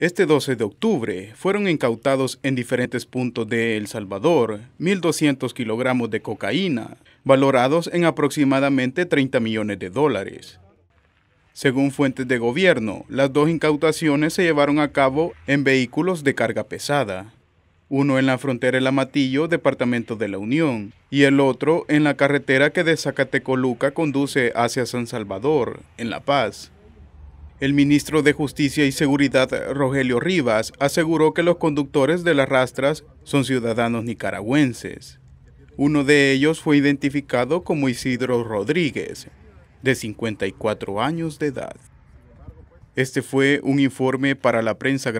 Este 12 de octubre fueron incautados en diferentes puntos de El Salvador 1.200 kilogramos de cocaína, valorados en aproximadamente 30 millones de dólares. Según fuentes de gobierno, las dos incautaciones se llevaron a cabo en vehículos de carga pesada, uno en la frontera El Amatillo, departamento de la Unión, y el otro en la carretera que de Zacatecoluca conduce hacia San Salvador, en La Paz. El ministro de Justicia y Seguridad, Rogelio Rivas, aseguró que los conductores de las rastras son ciudadanos nicaragüenses. Uno de ellos fue identificado como Isidro Rodríguez, de 54 años de edad. Este fue un informe para la prensa